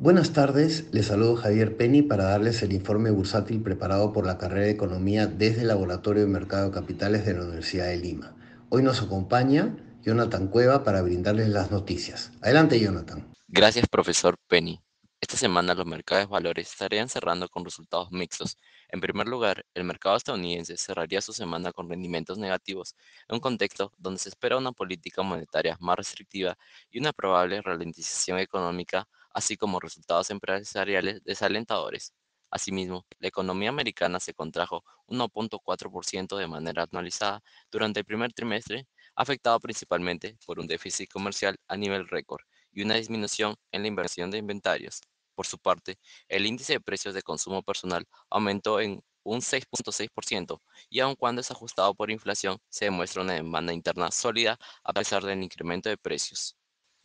Buenas tardes, les saludo Javier Penny para darles el informe bursátil preparado por la carrera de Economía desde el Laboratorio de Mercado de Capitales de la Universidad de Lima. Hoy nos acompaña Jonathan Cueva para brindarles las noticias. Adelante, Jonathan. Gracias, profesor Penny. Esta semana los mercados de valores estarían cerrando con resultados mixtos. En primer lugar, el mercado estadounidense cerraría su semana con rendimientos negativos, en un contexto donde se espera una política monetaria más restrictiva y una probable ralentización económica así como resultados empresariales desalentadores. Asimismo, la economía americana se contrajo 1.4% de manera anualizada durante el primer trimestre, afectado principalmente por un déficit comercial a nivel récord y una disminución en la inversión de inventarios. Por su parte, el índice de precios de consumo personal aumentó en un 6.6% y aun cuando es ajustado por inflación, se demuestra una demanda interna sólida a pesar del incremento de precios.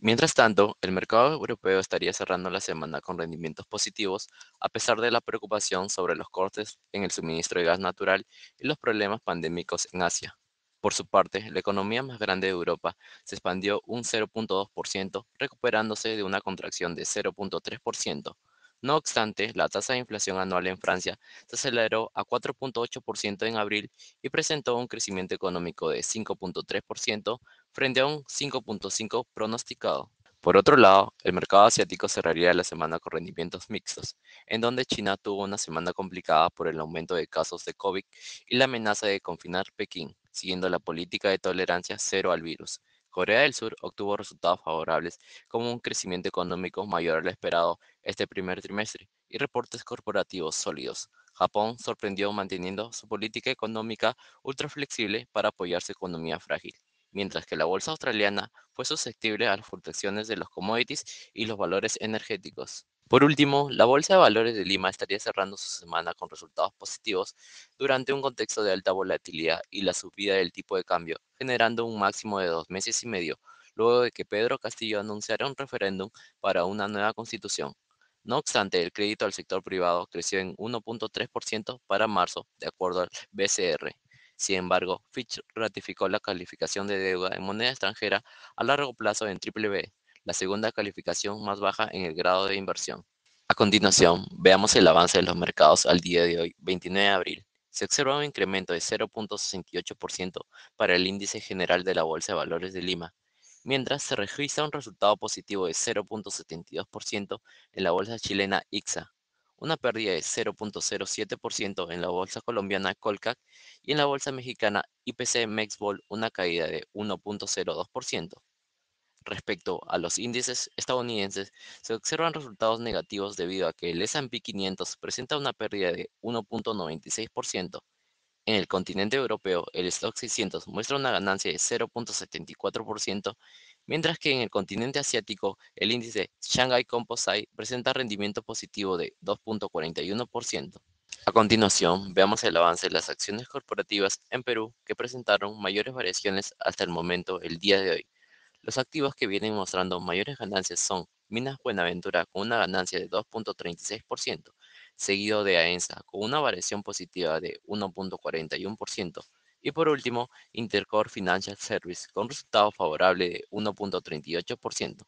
Mientras tanto, el mercado europeo estaría cerrando la semana con rendimientos positivos a pesar de la preocupación sobre los cortes en el suministro de gas natural y los problemas pandémicos en Asia. Por su parte, la economía más grande de Europa se expandió un 0.2%, recuperándose de una contracción de 0.3%. No obstante, la tasa de inflación anual en Francia se aceleró a 4.8% en abril y presentó un crecimiento económico de 5.3%, frente a un 5.5 pronosticado. Por otro lado, el mercado asiático cerraría la semana con rendimientos mixtos, en donde China tuvo una semana complicada por el aumento de casos de COVID y la amenaza de confinar Pekín, siguiendo la política de tolerancia cero al virus. Corea del Sur obtuvo resultados favorables, como un crecimiento económico mayor al esperado este primer trimestre y reportes corporativos sólidos. Japón sorprendió manteniendo su política económica ultra flexible para apoyar su economía frágil mientras que la bolsa australiana fue susceptible a las fluctuaciones de los commodities y los valores energéticos. Por último, la Bolsa de Valores de Lima estaría cerrando su semana con resultados positivos durante un contexto de alta volatilidad y la subida del tipo de cambio, generando un máximo de dos meses y medio, luego de que Pedro Castillo anunciara un referéndum para una nueva constitución. No obstante, el crédito al sector privado creció en 1.3% para marzo, de acuerdo al BCR, sin embargo, Fitch ratificó la calificación de deuda en moneda extranjera a largo plazo en BBB, la segunda calificación más baja en el grado de inversión. A continuación, veamos el avance de los mercados al día de hoy, 29 de abril. Se observa un incremento de 0.68% para el índice general de la Bolsa de Valores de Lima, mientras se registra un resultado positivo de 0.72% en la bolsa chilena IXA, una pérdida de 0.07% en la bolsa colombiana Colcac y en la bolsa mexicana IPC Mexbol una caída de 1.02%. Respecto a los índices estadounidenses, se observan resultados negativos debido a que el S&P 500 presenta una pérdida de 1.96%. En el continente europeo, el stock 600 muestra una ganancia de 0.74% mientras que en el continente asiático el índice Shanghai Composite presenta rendimiento positivo de 2.41%. A continuación, veamos el avance de las acciones corporativas en Perú que presentaron mayores variaciones hasta el momento el día de hoy. Los activos que vienen mostrando mayores ganancias son Minas Buenaventura con una ganancia de 2.36%, seguido de AENSA con una variación positiva de 1.41%, y por último, Intercore Financial Service con resultado favorable de 1.38%.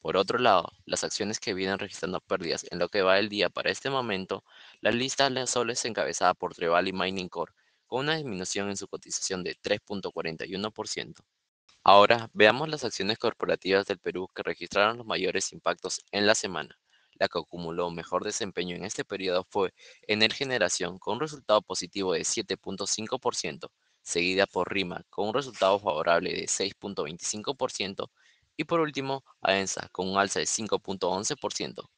Por otro lado, las acciones que vienen registrando pérdidas en lo que va el día para este momento, la lista las soles encabezada por y Mining Corp, con una disminución en su cotización de 3.41%. Ahora veamos las acciones corporativas del Perú que registraron los mayores impactos en la semana. La que acumuló mejor desempeño en este periodo fue Energeneración, con un resultado positivo de 7.5%, seguida por Rima, con un resultado favorable de 6.25%, y por último, AENSA, con un alza de 5.11%.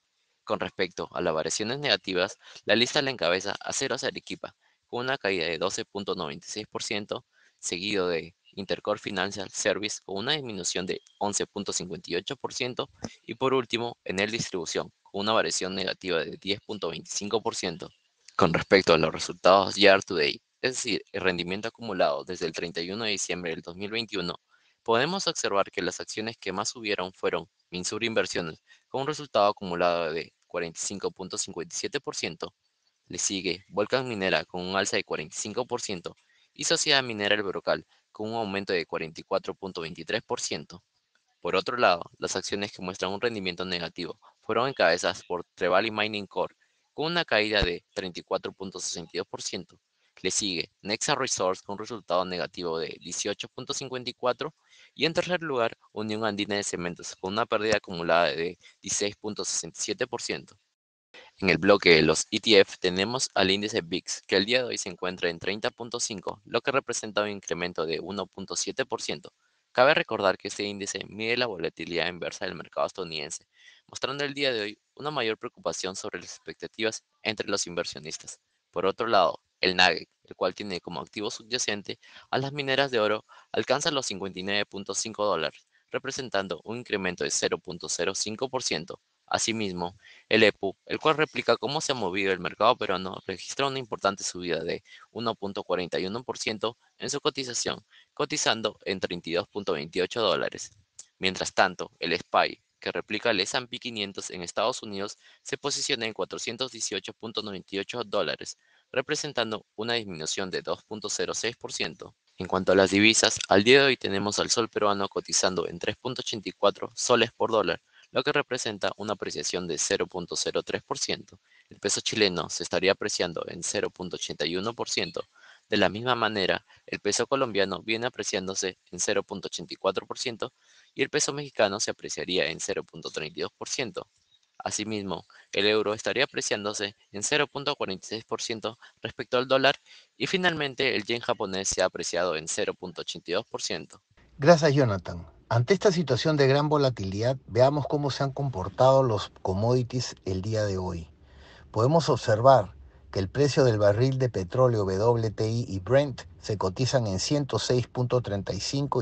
Con respecto a las variaciones negativas, la lista la encabeza Aceros Arequipa, con una caída de 12.96%, seguido de Intercore Financial Service con una disminución de 11.58% y por último el Distribución con una variación negativa de 10.25% con respecto a los resultados year to date, es decir, el rendimiento acumulado desde el 31 de diciembre del 2021 podemos observar que las acciones que más subieron fueron Minsur Inversiones, con un resultado acumulado de 45.57%, le sigue Volcan Minera con un alza de 45% y Sociedad Minera El Brocal con un aumento de 44.23%. Por otro lado, las acciones que muestran un rendimiento negativo fueron encabezadas por Trevally Mining Corp, con una caída de 34.62%. Le sigue Nexa Resource con un resultado negativo de 18.54% y en tercer lugar Unión Andina de Cementos con una pérdida acumulada de 16.67%. En el bloque de los ETF tenemos al índice VIX, que el día de hoy se encuentra en 30.5, lo que representa un incremento de 1.7%. Cabe recordar que este índice mide la volatilidad inversa del mercado estadounidense, mostrando el día de hoy una mayor preocupación sobre las expectativas entre los inversionistas. Por otro lado, el NAGEC, el cual tiene como activo subyacente a las mineras de oro, alcanza los 59.5 dólares, representando un incremento de 0.05%. Asimismo, el EPU, el cual replica cómo se ha movido el mercado peruano, registra una importante subida de 1.41% en su cotización, cotizando en 32.28 dólares. Mientras tanto, el SPY, que replica el S&P 500 en Estados Unidos, se posiciona en 418.98 dólares, representando una disminución de 2.06%. En cuanto a las divisas, al día de hoy tenemos al sol peruano cotizando en 3.84 soles por dólar, lo que representa una apreciación de 0.03%. El peso chileno se estaría apreciando en 0.81%. De la misma manera, el peso colombiano viene apreciándose en 0.84% y el peso mexicano se apreciaría en 0.32%. Asimismo, el euro estaría apreciándose en 0.46% respecto al dólar y finalmente el yen japonés se ha apreciado en 0.82%. Gracias, Jonathan. Ante esta situación de gran volatilidad, veamos cómo se han comportado los commodities el día de hoy. Podemos observar que el precio del barril de petróleo WTI y Brent se cotizan en 106.35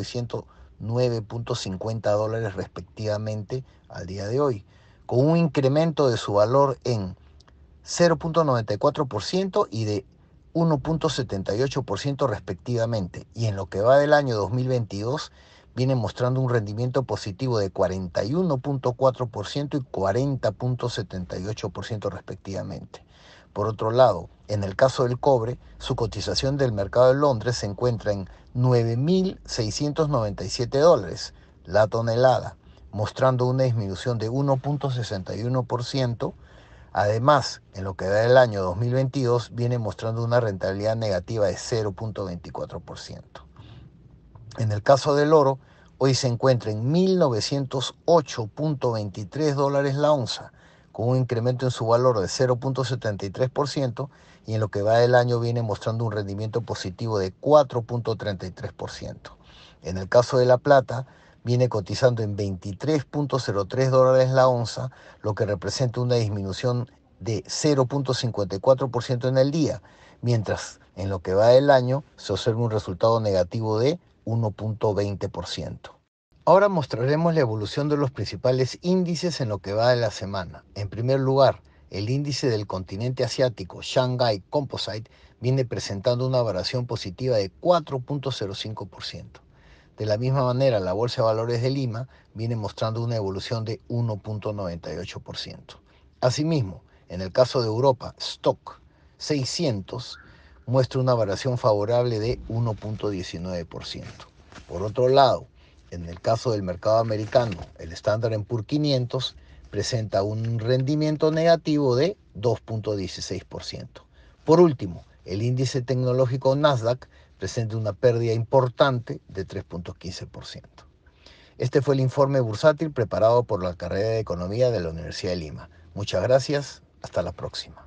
y 109.50 dólares respectivamente al día de hoy, con un incremento de su valor en 0.94% y de 1.78% respectivamente. Y en lo que va del año 2022, viene mostrando un rendimiento positivo de 41.4% y 40.78% respectivamente. Por otro lado, en el caso del cobre, su cotización del mercado de Londres se encuentra en 9.697 dólares la tonelada, mostrando una disminución de 1.61%. Además, en lo que da el año 2022, viene mostrando una rentabilidad negativa de 0.24%. En el caso del oro, hoy se encuentra en 1908.23 dólares la onza, con un incremento en su valor de 0.73% y en lo que va del año viene mostrando un rendimiento positivo de 4.33%. En el caso de la plata, viene cotizando en 23.03 dólares la onza, lo que representa una disminución de 0.54% en el día, mientras en lo que va del año se observa un resultado negativo de 1.20%. Ahora mostraremos la evolución de los principales índices en lo que va de la semana. En primer lugar, el índice del continente asiático, Shanghai Composite, viene presentando una variación positiva de 4.05%. De la misma manera, la Bolsa de Valores de Lima viene mostrando una evolución de 1.98%. Asimismo, en el caso de Europa, Stock 600 muestra una variación favorable de 1.19%. Por otro lado, en el caso del mercado americano, el estándar en PUR 500 presenta un rendimiento negativo de 2.16%. Por último, el índice tecnológico Nasdaq presenta una pérdida importante de 3.15%. Este fue el informe bursátil preparado por la carrera de Economía de la Universidad de Lima. Muchas gracias, hasta la próxima.